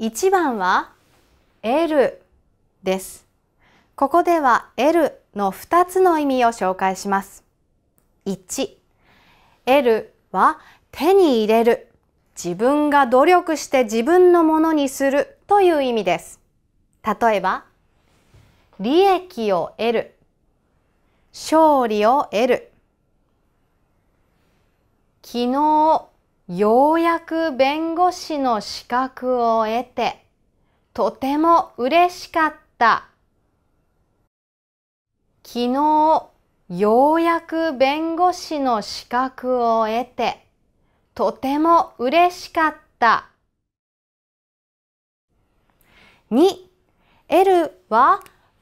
1番は L です。ここでは L の2つの意味を紹介します。1 L は手に入れる、自分が努力して自分のものにするという意味です。例えば、利益を得る、勝利を得る、昨日ようやく弁護士の資格を得て、とても嬉しかった。昨日、ようやく弁護士の資格を得て、とても嬉しかった。2、L は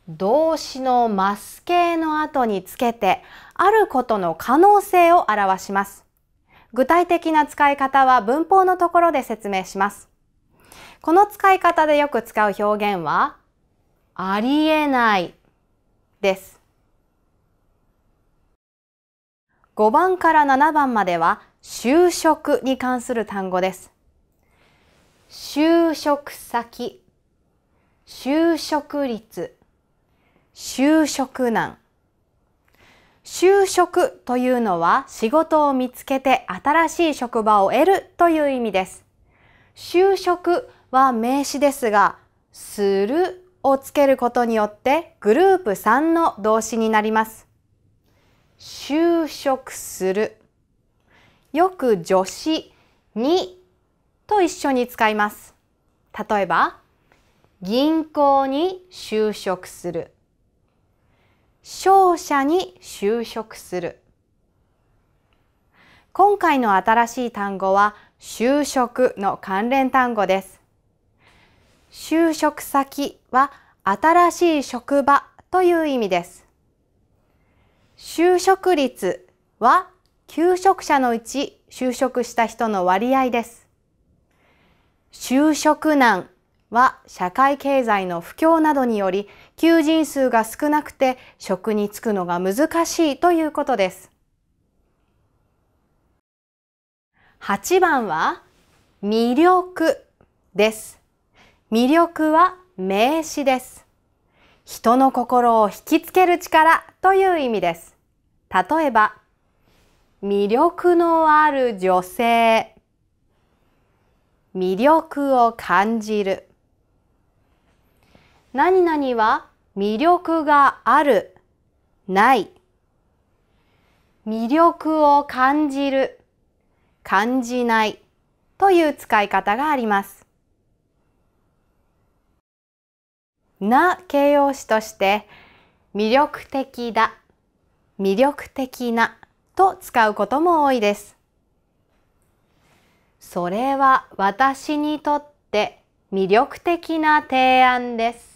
動詞のマス形の後につけて、あることの可能性を表します。具体的な使い方は文法のところで説明します。この使い方でよく使う表現は、ありえないです。5番から7番までは就職に関する単語です。就職先、就職率、就職難、就職というのは仕事を見つけて新しい職場を得るという意味です。就職は名詞ですが、するをつけることによってグループ3の動詞になります。就職する。よく助詞にと一緒に使います。例えば、銀行に就職する。商社に就職する今回の新しい単語は就職の関連単語です就職先は新しい職場という意味です就職率は求職者のうち就職した人の割合です就職難は社会経済の不況などにより求人数が少なくて職に就くのが難しいということです。8番は魅力です。魅力は名詞です。人の心を引きつける力という意味です。例えば、魅力のある女性、魅力を感じる。何々は魅力がある、ない。魅力を感じる、感じないという使い方があります。な形容詞として魅力的だ、魅力的なと使うことも多いです。それは私にとって魅力的な提案です。